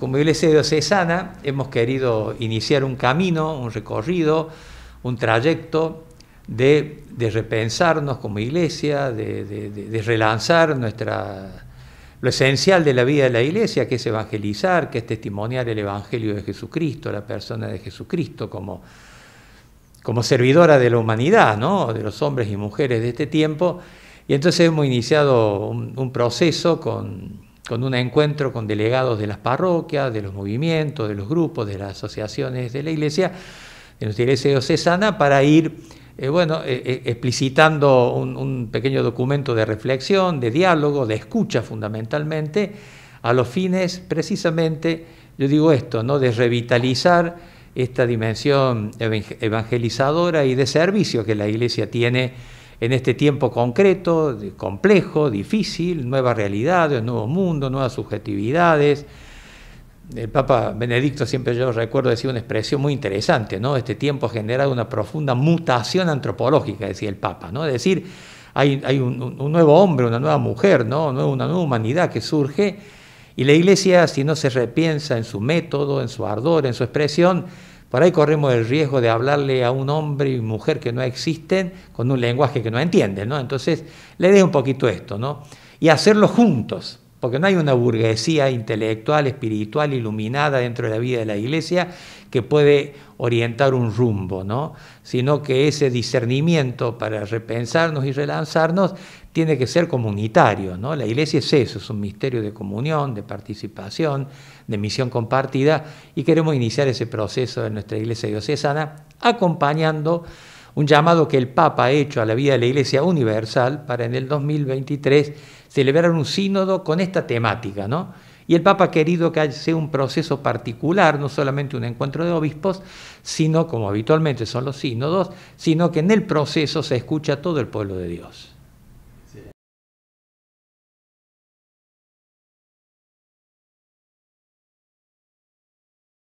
como Iglesia Diocesana hemos querido iniciar un camino, un recorrido, un trayecto de, repensarnos como Iglesia, de, relanzar nuestra, lo esencial de la vida de la Iglesia, que es evangelizar, que es testimoniar el Evangelio de Jesucristo, la persona de Jesucristo como, como servidora de la humanidad, de los hombres y mujeres de este tiempo. Y entonces hemos iniciado un proceso con con un encuentro con delegados de las parroquias, de los movimientos, de los grupos, de las asociaciones de la iglesia, de nuestra iglesia diocesana, para ir eh, bueno, eh, eh, explicitando un, un pequeño documento de reflexión, de diálogo, de escucha fundamentalmente, a los fines precisamente, yo digo esto, ¿no? de revitalizar esta dimensión evangelizadora y de servicio que la iglesia tiene en este tiempo concreto, complejo, difícil, nuevas realidades, nuevo mundo, nuevas subjetividades. El Papa Benedicto siempre yo recuerdo decir una expresión muy interesante, ¿no? Este tiempo ha generado una profunda mutación antropológica, decía el Papa, ¿no? Es decir, hay, un, nuevo hombre, una nueva mujer, ¿no? Una nueva humanidad que surge y la Iglesia, si no se repiensa en su método, en su ardor, en su expresión, por ahí corremos el riesgo de hablarle a un hombre y mujer que no existen con un lenguaje que no entienden, ¿no? Entonces, le dé un poquito esto, ¿no? Y hacerlo juntos porque no hay una burguesía intelectual, espiritual, iluminada dentro de la vida de la iglesia que puede orientar un rumbo, ¿no? sino que ese discernimiento para repensarnos y relanzarnos tiene que ser comunitario. ¿no? La iglesia es eso, es un misterio de comunión, de participación, de misión compartida, y queremos iniciar ese proceso en nuestra iglesia diocesana acompañando un llamado que el Papa ha hecho a la vida de la Iglesia Universal para en el 2023 celebrar un sínodo con esta temática, ¿no? Y el Papa ha querido que sea un proceso particular, no solamente un encuentro de obispos, sino, como habitualmente son los sínodos, sino que en el proceso se escucha todo el pueblo de Dios.